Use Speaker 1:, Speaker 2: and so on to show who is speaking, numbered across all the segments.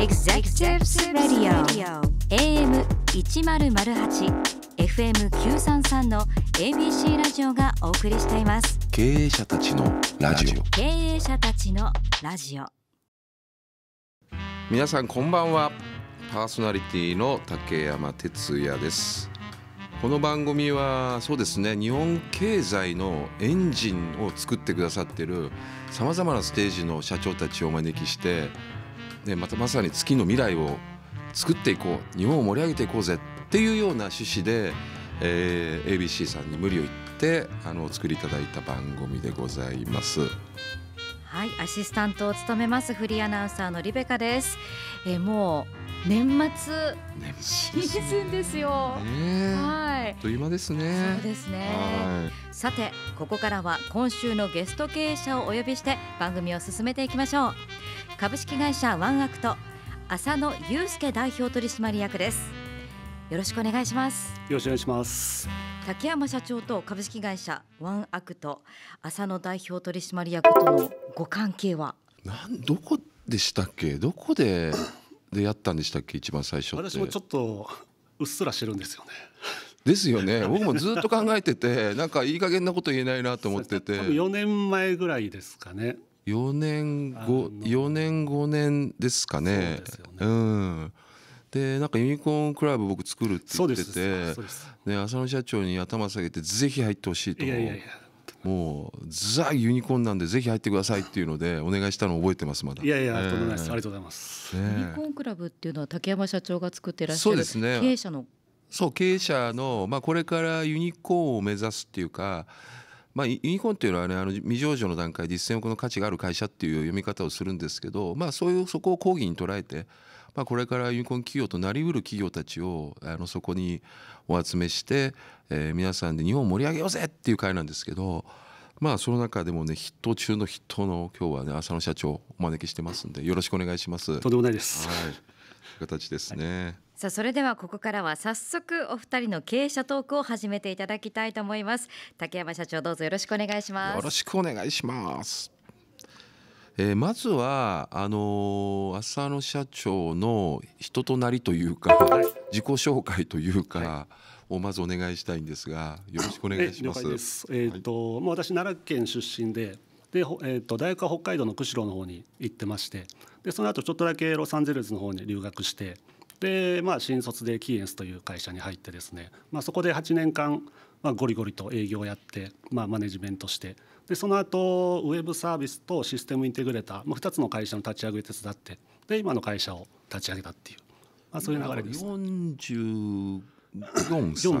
Speaker 1: Executive Radio AM 一丸丸八 FM 九三三の ABC ラジオがお送りしています。
Speaker 2: 経営者たちのラジオ。
Speaker 1: 経営者たちのラジオ。
Speaker 2: 皆さんこんばんは。パーソナリティの竹山哲也です。この番組はそうですね日本経済のエンジンを作ってくださってるさまざまなステージの社長たちをお招きしてね、またまさに月の未来を作っていこう日本を盛り上げていこうぜっていうような趣旨で、えー、ABC さんに無理を言ってあのお作りいただいた番組でございます。
Speaker 1: はい、アシスタントを務めますフリーアナウンサーのリベカです。えー、もう年末シーズンですよ。ね、はい。
Speaker 2: という間ですね。そうですね。
Speaker 1: さてここからは今週のゲスト経営者をお呼びして番組を進めていきましょう。株式会社ワンアクト浅野雄介代表取締役ですよろしくお願いします
Speaker 3: よろしくお願いします
Speaker 1: 竹山社長と株式会社ワンアクト浅野代表取締役とのご関係は
Speaker 2: なんどこでしたっけどこで出会ったんでしたっけ一番最初私もちょ
Speaker 3: っとうっすらしてるんですよね
Speaker 2: ですよね僕もずっと考えててなんかいい加減なこと言えないなと思ってて
Speaker 3: 多分4年前ぐらいですか
Speaker 2: ね4年5年5年ですかね。うねうんでなんかユニコーンクラブ僕作るって言っててで浅野社長に頭下げてぜひ入ってほしいと思もうザユニコーンなんでぜひ入ってくださいっていうので お願いしたのを覚えてますまだいやいや、えー、といすありがと
Speaker 3: うございます、
Speaker 2: ね、ユニコ
Speaker 1: ーンクラブっていうのは竹山社長が作ってらっしゃる、ね、経営者の
Speaker 2: そう経営者の、まあ、これからユニコーンを目指すっていうかまあ、ユニコーンというのは、ね、あの未上場の段階で1000億の価値がある会社っていう読み方をするんですけど、まあ、そういうそこを講義に捉えて、まあ、これからユニコーン企業となりうる企業たちをあのそこにお集めして、えー、皆さんで日本を盛り上げようぜっていう会なんですけど、まあ、その中でもね筆頭中の筆頭の今日はね浅野社長お招きしてますんでよろしくお願いします。とんでもないです、はい、形ですね。はい
Speaker 1: さあそれではここからは早速お二人の経営者トークを始めていただきたいと思います竹山社長どうぞよろしくお願いしますよろし
Speaker 2: くお願いしますえー、まずはあのー、浅野社長の人となりというか、はい、自己紹介というか、はい、をまずお願いしたいんですがよろしくお願いします。す
Speaker 3: えー、っと、はい、私奈良県出身でで、えー、っと大学は北海道の釧路の方に行ってましてでその後ちょっとだけロサンゼルスの方に留学してで、まあ、新卒でキーエンスという会社に入ってですね、まあ、そこで8年間、まあ、ゴリゴリと営業をやって、まあ、マネジメントしてでその後ウェブサービスとシステムインテグレーター、まあ、2つの会社の立ち上げ手伝ってで今の会社を立ち上げたっていう、まあ、そういう流れで
Speaker 2: す、ね。44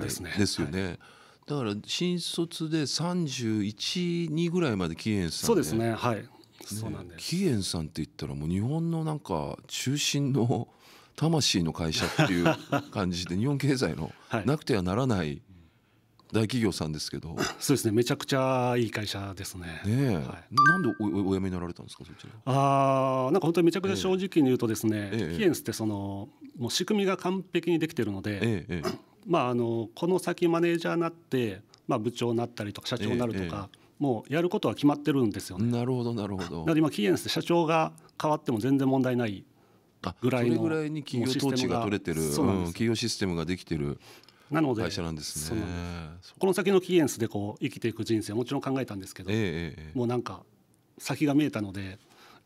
Speaker 2: 歳ですねですよね、はいだから新卒で312ぐらいまでキエンさんそうですねはい、ね、そうなんですキエンさんって言ったらもう日本のなんか中心の魂の会社っていう感じで日本経済のなくてはならない大企業さんですけど、そうですねめちゃくちゃいい会
Speaker 3: 社ですねね、はい、なんで
Speaker 2: おお辞めになられたんですかそち
Speaker 3: らああなんか本当にめちゃくちゃ正直に言うとですね、えー、キエンスってそのもう仕組みが完璧にできてるので、ええまああのこの先マネージャーになって、まあ、部長になったりとか社長になるとか、もうやることは決まってるんですよね。なるほどなるほど。なので今キエンス社長が変わっても全然問題ないぐらいのそれぐらいに企業統治が取れてる、うん、企
Speaker 2: 業システムができてる
Speaker 3: 会社なんですねこの先のキーエンスでこう生きていく人生はもちろん考えたんですけど、ええもうなんか先が見えたので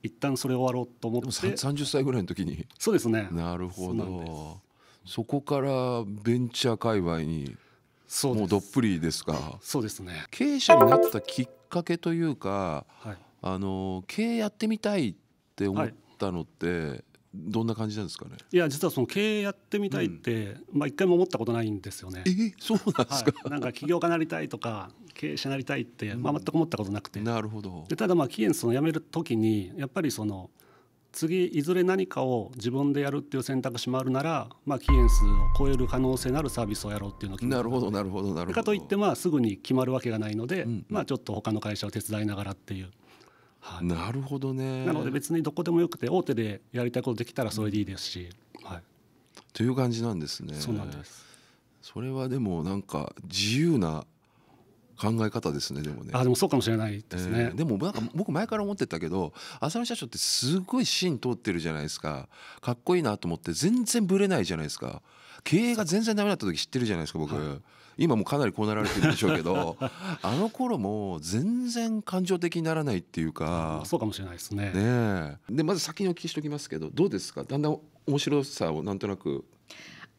Speaker 3: 一旦それ終わろうと思って30歳ぐらいの時にそうですねなるほどそこからベン
Speaker 2: チャー界隈にもうどっぷりですかそうですね経営者になったきっかけというか、はい、あの経営やってみたいって思ったのって、はい、どんな感じなんですかね
Speaker 3: いや実はその経営やってみたいって、うん、まあ、一回も思ったことないんですよね。えそうなんですか、はい、なんか起業家なりたいとか経営者なりたいって、まあ、全く思ったことなくて、なるほどでただまあ期限その辞める時にやっぱりその次いずれ何かを自分でやるっていう選択肢もあるなら、まあ、キエンスを超える可能性のあるサービスをやろうっていうのを決めなるほどなるほどなるほどかといってまあすぐに決まるわけがないので、うん、まあ、ちょっと他の会社を手伝いながらっていうはい、なる
Speaker 2: ほどねなので
Speaker 3: 別にどこでもよくて大手でやりたいことできたらそれでいいですし、はい、という感じなんですねそうなんです
Speaker 2: それはでもなんか自由な考え方ですねでもねあでもそうかもしれないですね、えー、でもなんか僕前から思ってたけど浅見社長ってすごい芯通ってるじゃないですかかっこいいなと思って全然ブレないじゃないですか経営が全然ダメだった時知ってるじゃないですか僕、はい、今もかなりこうなられてるんでしょうけど あの頃も全然感情的にならないっていうかそうかもしれないですねねでまず先にお聞きしておきますけどどうですかだんだん面白さをなんとなく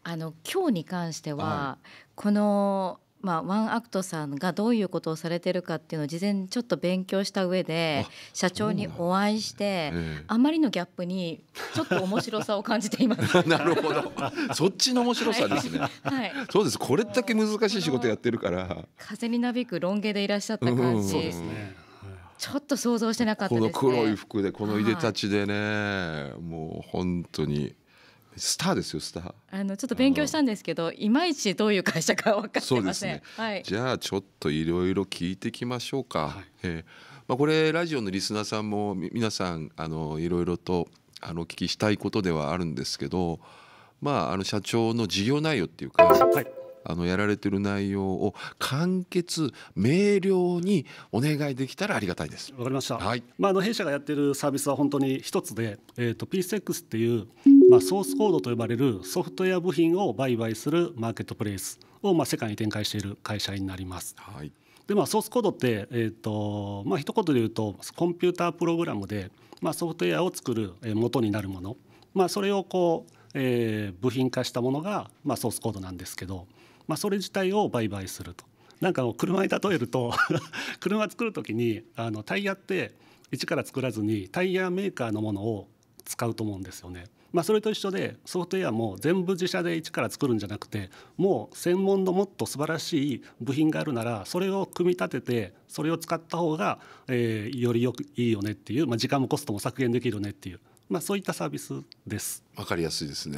Speaker 1: あの今日に関しては、はい、このまあ、ワンアクトさんがどういうことをされてるかっていうのを事前にちょっと勉強した上で社長にお会いして、あまりのギャップにちょっと面白さを感じていま
Speaker 2: す なるほどそっちの面白さですね、はい、はい、そうですこれだけ難しい仕事やってるから
Speaker 1: 風になびくロン毛でいらっしゃった感じ、うんねちょっと想像してなかったです、ね、この黒い
Speaker 2: 服でこのいでたちでね、はい、もう本当にスターですよスター
Speaker 1: あのちょっと勉強したんですけどいまいちどういう会社か分かってません、ねはい、じ
Speaker 2: ゃあちょっといろいろ聞いてきましょうか、はい、えー、まあ、これラジオのリスナーさんも皆さんあのいろいろとあの聞きしたいことではあるんですけど、まあ、あの社長の事業内容っていうか、はい、あのやられてる内容を簡潔明瞭にお願
Speaker 3: いできたらありがたいです。わかりました。はい。まああの弊社がやってるサービスは本当に一つで、えっ、ー、と PSX っていうまあ、ソースコードと呼ばれるソフトウェア部品を売買するマーケットプレイスを、まあ、世界に展開している会社になります。はいでまあ、ソースコードって、えーとまあ一言で言うとコンピュータープログラムで、まあ、ソフトウェアを作る元になるもの、まあ、それをこう、えー、部品化したものが、まあ、ソースコードなんですけど、まあ、それ自体を売買すると。なんか車に例えると 車作る時にあのタイヤって一から作らずにタイヤメーカーのものを使うと思うんですよね。まあ、それと一緒でソフトウェアも全部自社で一から作るんじゃなくてもう専門のもっと素晴らしい部品があるならそれを組み立ててそれを使った方が、えー、よりよくいいよねっていう、まあ、時間もコストも削減できるねっていう、まあ、そういったサービス
Speaker 2: です。わかりやすいですね、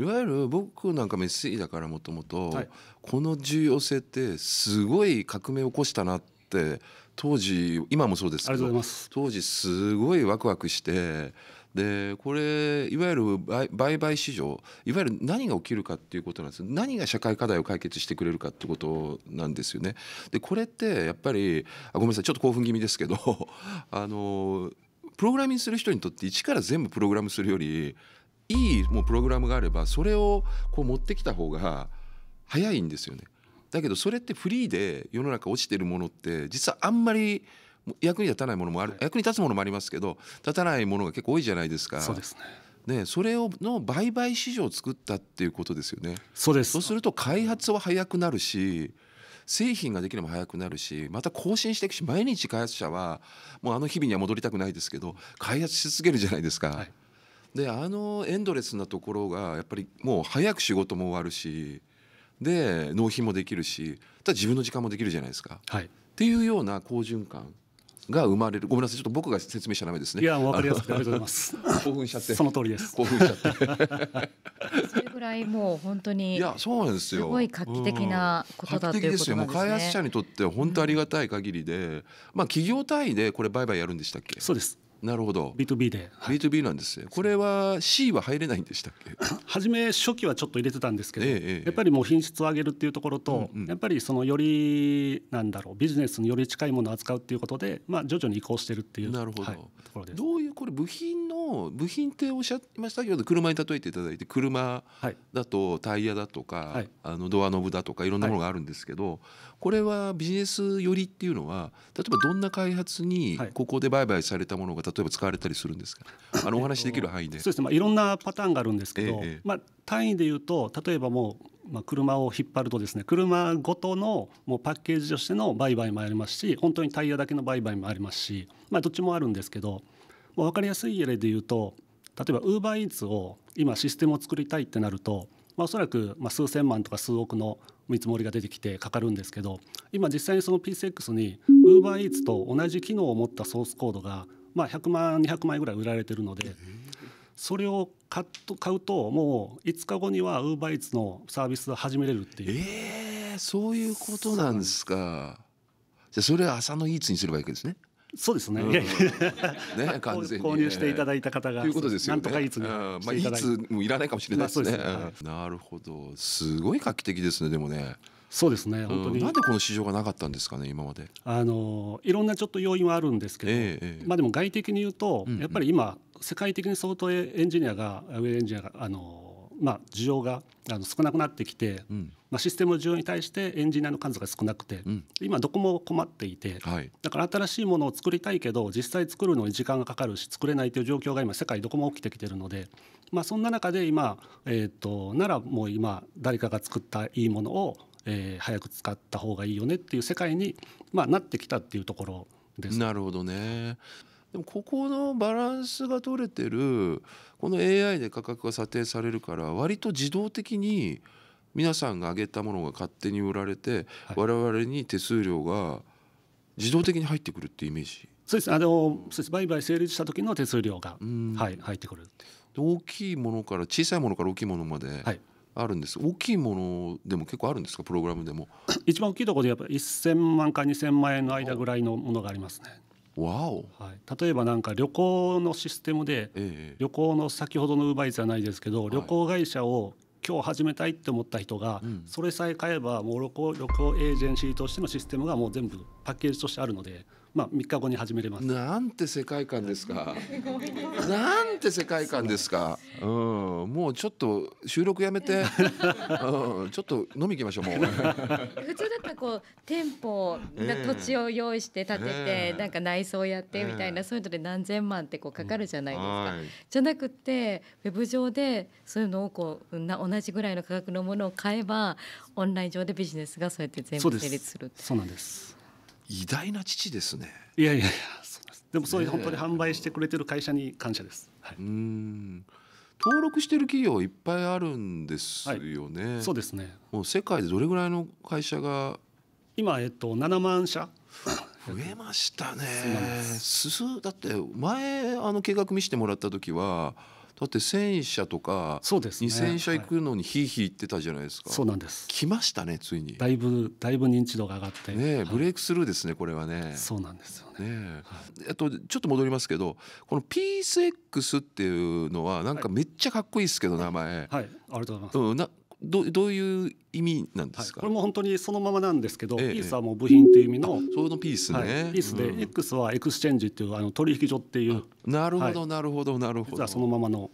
Speaker 2: いわゆる僕なんかメッセージだからもともとこの重要性ってすごい革命を起こしたなって当時今もそうですけど当時すごいワクワクしてでこれいわゆる売買市場いわゆる何が起きるかっていうことなんです何が社会課題を解決してくれるかってことなんですよね。でこれってやっぱりあごめんなさいちょっと興奮気味ですけど あのプログラミングする人にとって一から全部プログラムするよりいいもうプログラムがあればそれをこう持ってきた方が早いんですよね。だけどそれってフリーで世の中落ちてるものって実はあんまり役に立たないものもある、はい、役に立つものもありますけど立たないものが結構多いじゃないですか。そうですねね、それをの売買市場を作ったっていうことですよね。そうですそうすると開発は早くなるし製品ができれば早くなるしまた更新していくし毎日開発者はもうあの日々には戻りたくないですけど開発し続けるじゃないですか。はい、であのエンドレスなところがやっぱりもう早く仕事も終わるしで納品もできるしただ自分の時間もできるじゃないですか。はい、っていうような好循環。が生まれるごめんなさいちょっと僕が説明しちゃダメですねいやわかりやすくありがとうございます興奮しちゃってその通りです興奮しちゃって
Speaker 1: それぐらいもう本当にいや
Speaker 2: そうなんですよすごい画期的な
Speaker 1: ことだということです、ね、も開発者に
Speaker 2: とって本当ありがたい限りで、うん、まあ企業単位でこれ売買やるんでしたっけそうですなるほど B2B で、はい、B2B なんで
Speaker 3: すねこれは C は入れないんでしたっけ初め初期はちょっと入れてたんですけど、ええ、やっぱりもう品質を上げるっていうところと、うんうん、やっぱりそのよりなんだろうビジネスにより近いものを扱うっていうことで、まあ、徐々に移行してるっていうなるほど、はい、と
Speaker 2: ころですどういうこれ部品の部品っておっしゃいましたけど車に例えていただいて車だとタイヤだとか、はい、あのドアノブだとかいろんなものがあるんですけど、これはビジネスよりっていうのは
Speaker 3: 例えばどんな開発にここで売買されたものが例えば使われたりするんですかあのお話できる範囲で、そうですね、まあ、いろんなパターンがあるんですけど、ええ、まあ、単位で言うと例えばもうまあ、車を引っ張るとですね車ごとのもうパッケージとしての売買もありますし本当にタイヤだけの売買もありますし、まあ、どっちもあるんですけどもう分かりやすい例で言うと例えばウーバーイーツを今システムを作りたいってなると、まあ、おそらくま数千万とか数億の見積もりが出てきてかかるんですけど今実際にその PCX にウーバーイーツと同じ機能を持ったソースコードがまあ、100万200枚ぐらい売られてるので。それを買うともう5日後にはウーバーイーツのサービスを始めれるっていうええー、そういうことなんですかじゃそれは
Speaker 2: 朝のイーツにすればいいわけですね
Speaker 3: そうですね。うん、ね完全に、購入していただいた方がということですよ、ね、なんとかいつにまあイーツもいらないかもしれないですね。まあすね
Speaker 2: はい、なるほど。すごい画期的ですね。でもね。そうですね本当に、うん、なんでこの市場がなかったんですかね今まで
Speaker 3: あのいろんなちょっと要因はあるんですけど、えー、まあ、でも外的に言うと、うんうん、やっぱり今世界的に相当エンジニアがウェブエンジニアがあの、まあ、需要があの少なくなってきて、うん、まあ、システムの需要に対してエンジニアの数が少なくて、うん、今どこも困っていて、はい、だから新しいものを作りたいけど実際作るのに時間がかかるし作れないという状況が今世界どこも起きてきてるので、まあ、そんな中で今、えーと、とならもう今誰かが作ったいいものをえー、早く使った方がいいよねっていう世界に、まあ、なってきたっていうところです。なるほどねでもここのバランスが取れて
Speaker 2: るこの AI で価格が査定されるから割と自動的に皆さんが上げたものが勝手に売られて、はい、我々に手数料が自動的に入ってくるっていうイメージそうですあのそうです売買成立した時の手数料が、はい、入ってくる大きいものから小さいものから大きいものまで、はい、あるんです大きいも
Speaker 3: のでも結構あるんですかプログラムでも一番大きいところでやっぱ1000万か2000万円の間ぐらいのものがありますねわお、はい、例えばなんか旅行のシステムで、ええ、旅行の先ほどのウーバイーツはないですけど、はい、旅行会社を今日始めたいって思った人が、うん、それさえ買えばもう旅行旅行エージェンシーとしてのシステムがもう全部パッケージとしてあるのでまあ、3日後に始めれます。なんて世界観ですか。
Speaker 2: なんて世界観ですか。うん、もうちょっと収録やめて、うん、ちょっと飲み行きましょう。もう 普通だっ
Speaker 1: たらこう店舗、土地を用意して建てて、えー、なんか内装やってみたいな、えー、そういうので何千万ってこうかかるじゃないですか。うん、じゃなくてウェブ上でそういうのをこうな同じぐらいの価格のものを買えばオンライン上でビジネスがそうやって全部成立する
Speaker 3: そうなんです。偉大な父ですねいやいやいやでもそういう本当に販売してくれてる会社に感謝です、
Speaker 2: はい、うん登録してる企業いっぱいあるんですよね、はい、そうですねもう世界でどれぐらいの会社が今えっと7万社増えましたねすだって前あの計画見せてもらった時はだって戦車とかそうです、ね、2000社行くのにひいひい言ってたじゃないですか、そう
Speaker 3: なんです来ましたねついにだいぶだいぶ認知度が上がってね
Speaker 2: ブレイクスルーですね、これはねそうなんですよねね、はとちょっと戻りますけどこのピース X っていうのはなんかめっちゃかっこいいですけど名前はい、ありがとうございます、うん、などどうい
Speaker 3: う意味なんですか、はい、これも本当にそのままなんですけど、ええ、ピースはもう部品という意味のそのピースね、はい、ピースで、うん、X はエクスチェンジっていうあの取引所っていうなるほど、なるほどなるほどそのままの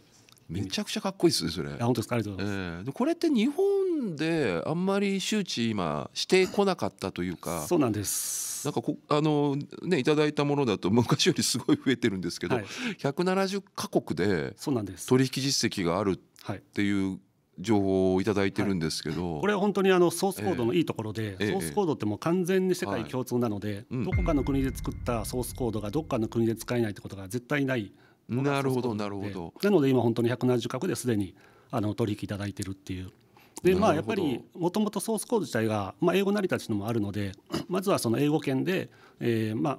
Speaker 3: めちゃくちゃかっこいいですねそれ本当ですかありがとうございます、えー、これって日本
Speaker 2: であんまり周知今してこなかったというかそうな
Speaker 3: んですなんかこ
Speaker 2: あのねいただいたものだと昔よりすごい増えてるんですけど、はい、170カ国で取引実績があるっていう、はい情報を頂いてるんですけど、はい、これは
Speaker 3: 本当にあのソースコードのいいところで、えー、ソースコードってもう完全に世界共通なので、はい、どこかの国で作ったソースコードがどっかの国で使えないってことが絶対ないなるほどなるほどなので今本当に170か国ですでにあの取引いただいてるっていう
Speaker 1: でまあやっぱり
Speaker 3: もともとソースコード自体が、まあ、英語成り立ちのもあるのでまずはその英語圏で、えー、まあ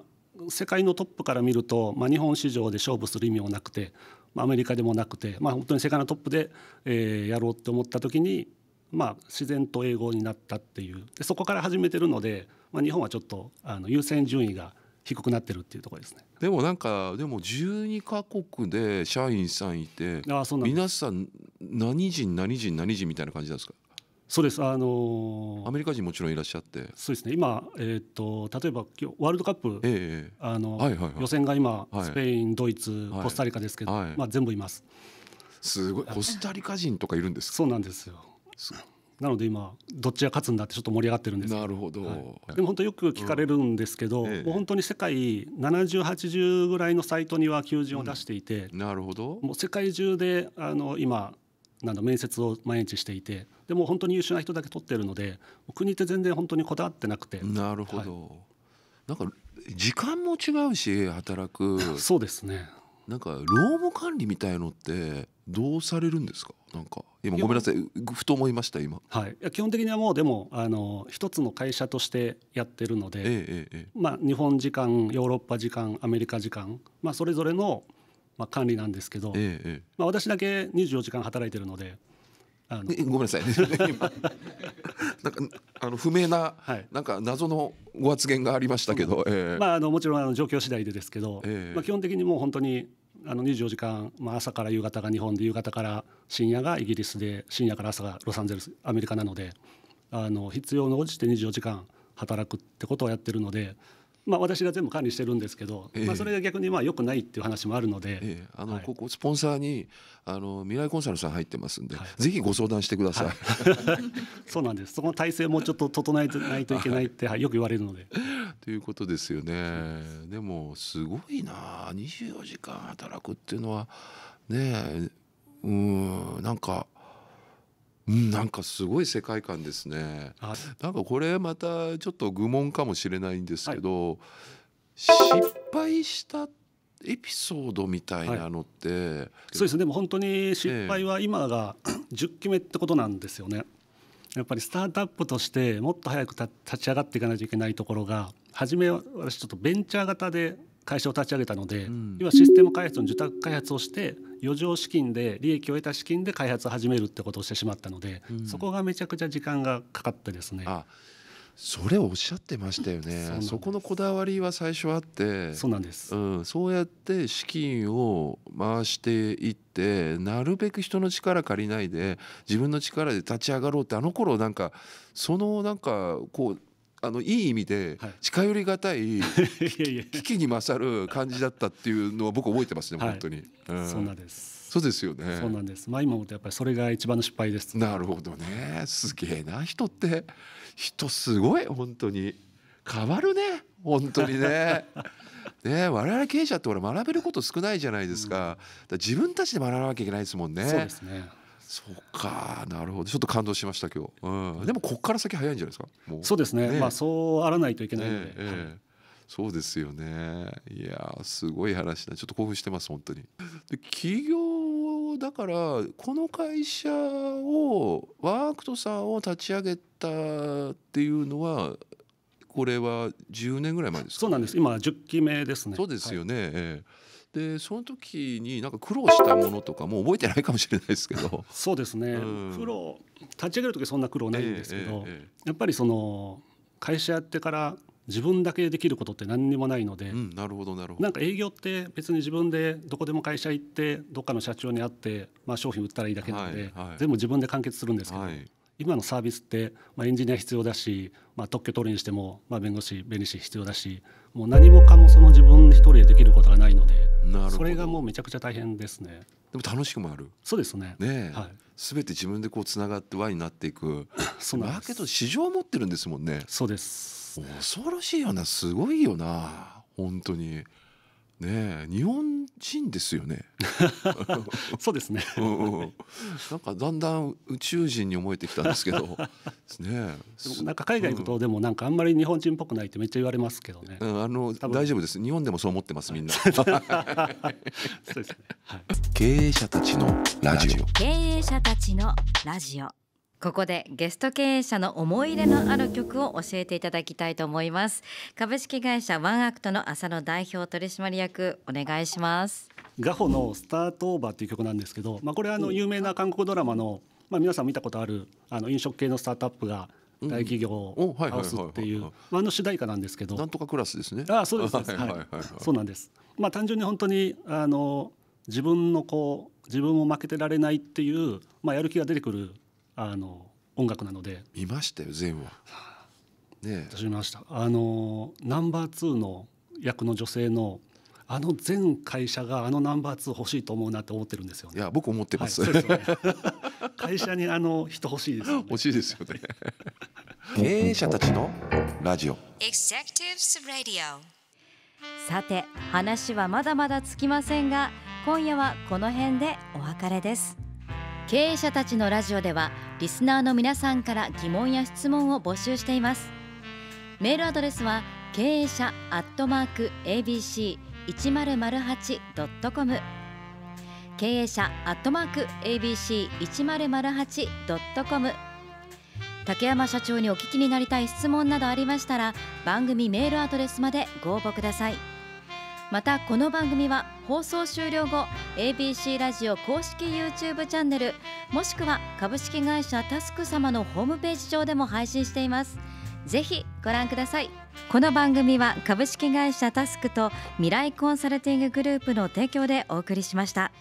Speaker 3: 世界のトップから見ると、まあ、日本市場で勝負する意味もなくてアメリカでもなくて、まあ、本当に世界のトップで、えー、やろうと思った時に、まあ、自然と英語になったっていうでそこから始めてるので、まあ、日本はちょっとあの優先順位が低くなってるっていうところですね。
Speaker 2: でもなんかでも12か国で社員さんいてああん皆さん何人何人何人みたいな感じなんですかそうですあのー、アメリカ人もちろんいらっしゃって
Speaker 3: そうですね今、えーと、例えば今日ワールドカップ、えー、あの、はい予選が今、スペイン、ドイツコスタリカですけど、はい、まあ、全部いますすごいコスタリカ人とかいるんですかそうなんですよなので今どっちが勝つんだってちょっと盛り上がってるんですなるほど、はい、でも本当よく聞かれるんですけど、うんもう本当に世界7080ぐらいのサイトには求人を出していて、うん、なるほどもう世界中であの今なんだ面接を毎日していてでも本当に優秀な人だけ取ってるので国って全然本当にこだわってなくてなるほど、はい、なんか
Speaker 2: 時間も違うし働く そうですねなんか労務管理みたいのってどうされるんですかなんか今ごめんなさいふと思いました今、はい、
Speaker 3: い基本的にはもうでもあの一つの会社としてやってるので、ええええ、まあ、日本時間ヨーロッパ時間アメリカ時間、まあ、それぞれのまあ、管理なんですけど、ええまあ、私だけ24時間働いてるので。あのごめんなさい なんか
Speaker 2: あの不明な、はい、なんか謎のご発言がありましたけど、えー、
Speaker 3: まあ、あのもちろんあの状況次第でですけど、えー、まあ、基本的にもう本当にあの24時間、まあ、朝から夕方が日本で夕方から深夜がイギリスで深夜から朝がロサンゼルスアメリカなのであの必要に応じて24時間働くってことをやってるので、まあ、私が全部管理してるんですけど、えまあ、それが逆にまあ良くないっていう話もあるので、えあの、はい、ここスポンサーにあの未来コンサルさん入ってますんで、は
Speaker 2: い、ぜひご相談してください、はい、
Speaker 3: そうなんですそこの体制もちょっと整えてないといけないって、はい、よく言われるので。ということですよ
Speaker 2: ねでもすごいな24時間働くっていうのはねうんなんかうん、なんかすごい世界観ですね。なんかこれまたちょっと愚問かもしれないんですけど、はい、
Speaker 3: 失敗したエピソードみたいなのって、はい、そうですねでも本当に失敗は今が 十0期目ってことなんですよね。やっぱりスタートアップとしてもっと早く立ち上がっていかないといけないところが初め私ちょっとベンチャー型で会社を立ち上げたので、うん、今システム開発の受託開発をして余剰資金で利益を得た資金で開発を始めるってことをしてしまったので、うん、そこがめちゃくちゃ時間がかかってですね。それおっしゃってましたよねそこのこだわりは
Speaker 2: 最初あってそうなんです、うん、そうやって資金を回していってなるべく人の力借りないで自分の力で立ち上がろうってあの頃なんかそのなんかこうあのいい意味で近寄りがたい 危機に勝る感じだったっていうのは僕覚えてますね、本当に、うん、そうなんで
Speaker 3: すそうですよねそうなんですまあ今とやっぱりそれが一番の失敗ですなるほどねすげえな人って人すごい本当に変わるね本当に
Speaker 2: ね ね我々経営者って俺学べること少ないじゃないですかうん、か自分たちで学ばなきゃいけないですもんねそうですねそうかなるほどちょっと感動しました今日、うん、でもここから先早いんじゃないですかそうですね、ね、まあそうあらないといけないので、ねそうですよねいやすごい話だちょっと興奮してます本当にで企業だからこの会社をワークトさんを立ち上げたっていうのはこれは10年ぐらい前ですか、そうなんです
Speaker 3: 今1期目ですねそうですよね、はい、えでその時になんか苦労したものとかも覚えてないかもしれないですけど そうですね、うん、苦労立ち上げる時そんな苦労ないんですけど、えーえー、やっぱりその会社やってから自分だけできることって何にもないので、うん、なるほどなるほどなんか営業って別に自分でどこでも会社行ってどっかの社長に会って、まあ、商品売ったらいいだけなので、はいはい、全部自分で完結するんですけど、はい、今のサービスって、まあ、エンジニア必要だし、まあ、特許取りにしても、まあ、弁護士弁理士必要だしもう何もかもその自分一人でできることがないので。それがもうめちゃくちゃ大変ですねでも楽しくもあるそうですね
Speaker 2: ねえ、はい、全て自分でこうつながって輪になっていく そうなんマーケット市場を持ってるんですもんねそうです恐ろしいよなすごいよな本当にね日本人ですよねそうですねうん、うん、なんかだんだん宇宙人に思えてきたんですけどね
Speaker 3: なんか海外のことでもなんかあんまり日本人っぽくないってめっちゃ言われますけどね、
Speaker 2: うん、あの大丈夫です日本でもそう思ってますみんな そうですね、はい、経営者たちのラジオ
Speaker 1: 経営者たちのラジオここでゲスト経営者の思い入れのある曲を教えていただきたいと思います株式会社ワンアクトの浅野代表取締役お願いします
Speaker 3: ガホのスタートオーバーという曲なんですけどまあこれはあの有名な韓国ドラマのまあ皆さん見たことあるあの飲食系のスタートアップが大企業を倒すっていうワンの主題歌なんですけどなんとかクラスですねあそうですはいそうなんですまあ単純に本当にあの自分のこう自分を負けてられないっていうまあやる気が出てくるあの音楽なので見ましたよ全部ね私見ましたあのナンバーツーの役の女性のあの全会社があのナンバーツー欲しいと思うなって思ってるんですよねいや僕思ってますはい、すね、会社にあの人欲しいです、ね、
Speaker 2: 欲しいですよね 経営者たちのラジオ
Speaker 1: さて話はまだまだつきませんが今夜はこの辺でお別れです経営者たちのラジオではリスナーの皆さんから疑問や質問を募集していますメールアドレスは経営者アットマーク ABC1008.com 経営者アットマーク ABC1008.com 竹山社長にお聞きになりたい質問などありましたら番組メールアドレスまでご応募くださいまたこの番組は放送終了後 ABC ラジオ公式 YouTube チャンネルもしくは株式会社タスク様のホームページ上でも配信していますぜひご覧くださいこの番組は株式会社タスクと未来コンサルティンググループの提供でお送りしました。